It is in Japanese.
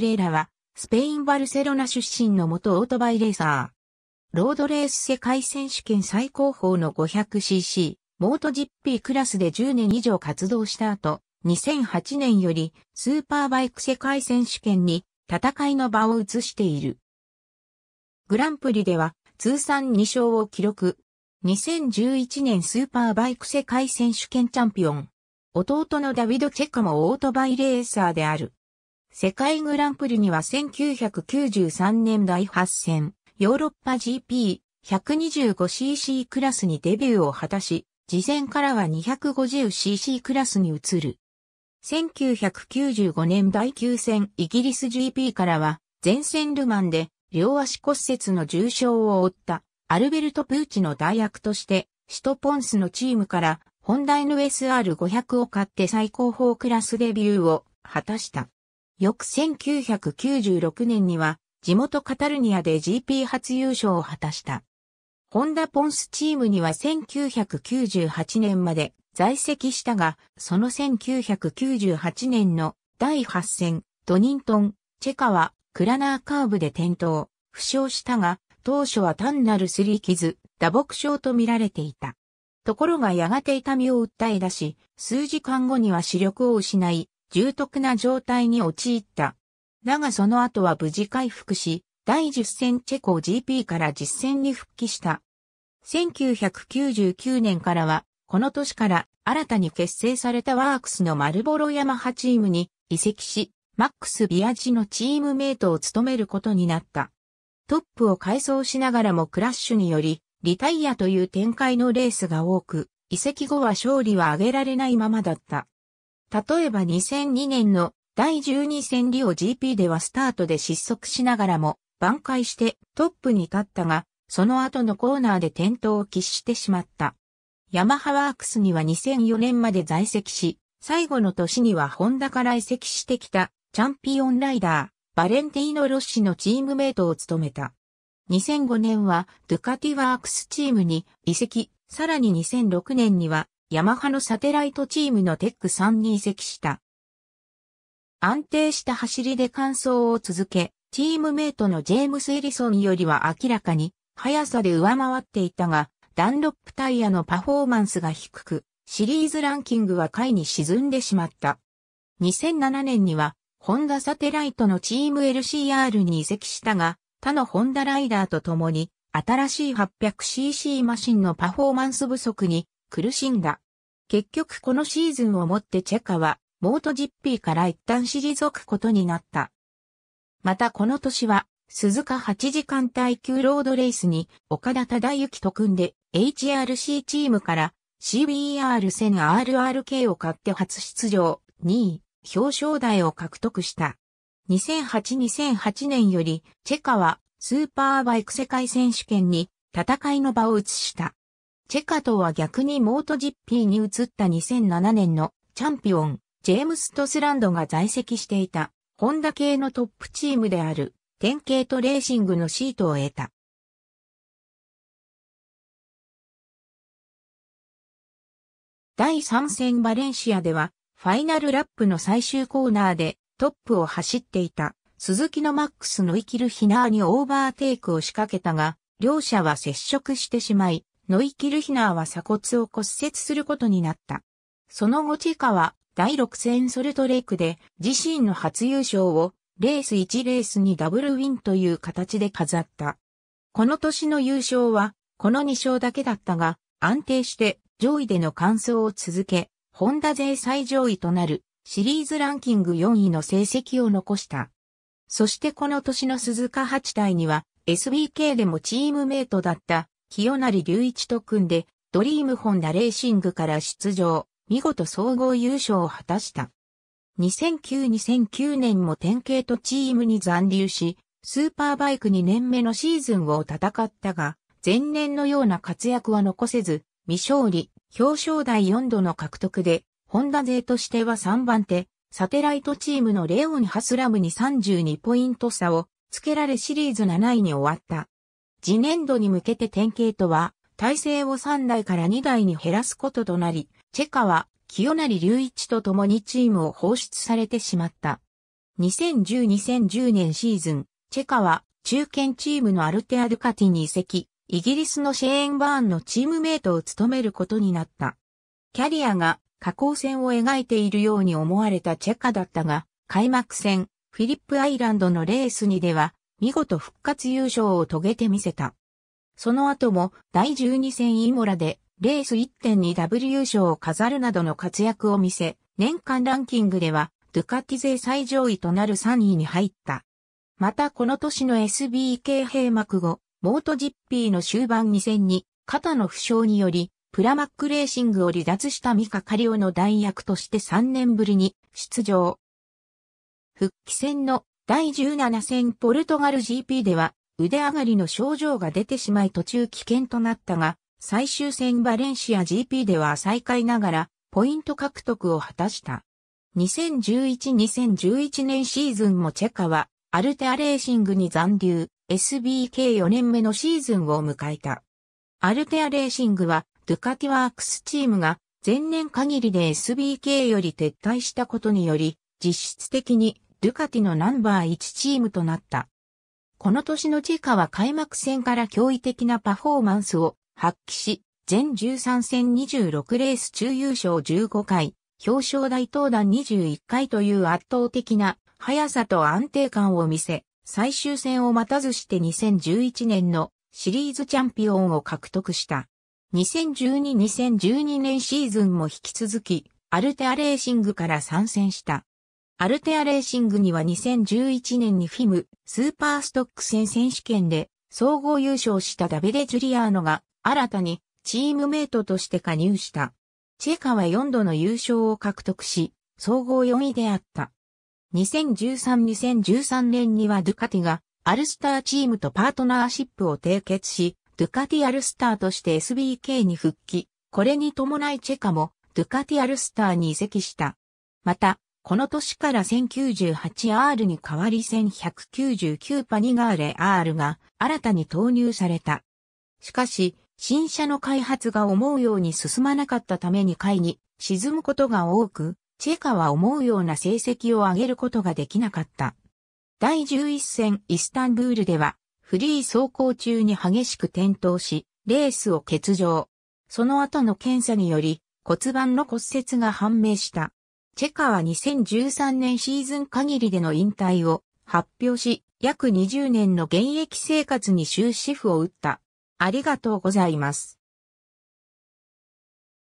レーラは、スペイン・バルセロナ出身の元オートバイレーサー。ロードレース世界選手権最高峰の 500cc、モートジッピークラスで10年以上活動した後、2008年よりスーパーバイク世界選手権に戦いの場を移している。グランプリでは通算2勝を記録。2011年スーパーバイク世界選手権チャンピオン。弟のダビド・チェカもオートバイレーサーである。世界グランプリには1993年第8戦、ヨーロッパ GP125cc クラスにデビューを果たし、次戦からは 250cc クラスに移る。1995年第9戦イギリス GP からは、前線ルマンで両足骨折の重傷を負ったアルベルト・プーチの代役として、シトポンスのチームから、ホンダ NSR500 を買って最高峰クラスデビューを果たした。翌1996年には地元カタルニアで GP 初優勝を果たした。ホンダポンスチームには1998年まで在籍したが、その1998年の第8戦、ドニントン、チェカはクラナーカーブで転倒、負傷したが、当初は単なるすり傷、打撲症と見られていた。ところがやがて痛みを訴え出し、数時間後には視力を失い、重篤な状態に陥った。だがその後は無事回復し、第10戦チェコ GP から実戦に復帰した。1999年からは、この年から新たに結成されたワークスのマルボロヤマハチームに移籍し、マックス・ビアジのチームメイトを務めることになった。トップを改装しながらもクラッシュにより、リタイアという展開のレースが多く、移籍後は勝利は挙げられないままだった。例えば2002年の第12戦リオ GP ではスタートで失速しながらも挽回してトップに立ったが、その後のコーナーで転倒を喫してしまった。ヤマハワークスには2004年まで在籍し、最後の年にはホンダから移籍してきたチャンピオンライダー、バレンティーノ・ロッシのチームメイトを務めた。2005年はドゥカティワークスチームに移籍、さらに2006年にはヤマハのサテライトチームのテック3に移籍した。安定した走りで完走を続け、チームメイトのジェームス・エリソンよりは明らかに速さで上回っていたが、ダンロップタイヤのパフォーマンスが低く、シリーズランキングは下位に沈んでしまった。2007年には、ホンダサテライトのチーム LCR に移籍したが、他のホンダライダーと共に、新しい 800cc マシンのパフォーマンス不足に苦しんだ。結局このシーズンをもってチェカは、モートジッピーから一旦退くことになった。またこの年は、鈴鹿8時間耐久ロードレースに岡田忠之と組んで HRC チームから CBR 0 RRK を買って初出場2位表彰台を獲得した。2008-2008年よりチェカはスーパーバイク世界選手権に戦いの場を移した。チェカとは逆にモートジッピーに移った2007年のチャンピオン、ジェームス・トスランドが在籍していた、ホンダ系のトップチームである、典型とレーシングのシートを得た。第3戦バレンシアでは、ファイナルラップの最終コーナーでトップを走っていた、鈴木のマックスの生きるヒナーにオーバーテイクを仕掛けたが、両者は接触してしまい、ノイ・キルヒナーは鎖骨を骨折することになった。その後チカは第6戦ソルトレイクで自身の初優勝をレース1レースにダブルウィンという形で飾った。この年の優勝はこの2勝だけだったが安定して上位での完走を続け、ホンダ勢最上位となるシリーズランキング4位の成績を残した。そしてこの年の鈴鹿八体には SBK でもチームメイトだった清成隆一と組んで、ドリームホンダレーシングから出場、見事総合優勝を果たした。2009-2009年も典型とチームに残留し、スーパーバイク2年目のシーズンを戦ったが、前年のような活躍は残せず、未勝利、表彰台4度の獲得で、ホンダ勢としては3番手、サテライトチームのレオン・ハスラムに32ポイント差をつけられシリーズ7位に終わった。次年度に向けて典型とは、体制を3台から2台に減らすこととなり、チェカは清成隆一と共にチームを放出されてしまった。2010-2010年シーズン、チェカは中堅チームのアルテア・ドカティに移籍、イギリスのシェーン・バーンのチームメイトを務めることになった。キャリアが下降線を描いているように思われたチェカだったが、開幕戦、フィリップ・アイランドのレースにでは、見事復活優勝を遂げてみせた。その後も第12戦イモラでレース 1.2W 優勝を飾るなどの活躍を見せ、年間ランキングではドゥカティ勢最上位となる3位に入った。またこの年の SBK 閉幕後、モートジッピーの終盤2戦に肩の負傷により、プラマックレーシングを離脱したミカカリオの代役として3年ぶりに出場。復帰戦の第17戦ポルトガル GP では腕上がりの症状が出てしまい途中危険となったが、最終戦バレンシア GP では再開ながらポイント獲得を果たした。2011-2011年シーズンもチェカはアルテアレーシングに残留 SBK4 年目のシーズンを迎えた。アルテアレーシングはドゥカティワークスチームが前年限りで SBK より撤退したことにより実質的にドゥカティのナンバー1チームとなった。この年のチェカは開幕戦から驚異的なパフォーマンスを発揮し、全13戦26レース中優勝15回、表彰台登壇21回という圧倒的な速さと安定感を見せ、最終戦を待たずして2011年のシリーズチャンピオンを獲得した。2012-2012年シーズンも引き続き、アルテアレーシングから参戦した。アルテアレーシングには2011年にフィムスーパーストック戦選手権で総合優勝したダビデ・ジュリアーノが新たにチームメイトとして加入した。チェカは4度の優勝を獲得し、総合4位であった。2013-2013年にはドゥカティがアルスターチームとパートナーシップを締結し、ドゥカティアルスターとして SBK に復帰。これに伴いチェカもドゥカティアルスターに移籍した。また、この年から 1098R に代わり1199パニガーレ R が新たに投入された。しかし、新車の開発が思うように進まなかったために買いに沈むことが多く、チェカは思うような成績を上げることができなかった。第11戦イスタンブールでは、フリー走行中に激しく転倒し、レースを欠場。その後の検査により骨盤の骨折が判明した。チェカは2013年シーズン限りでの引退を発表し、約20年の現役生活に終止符を打った。ありがとうございます。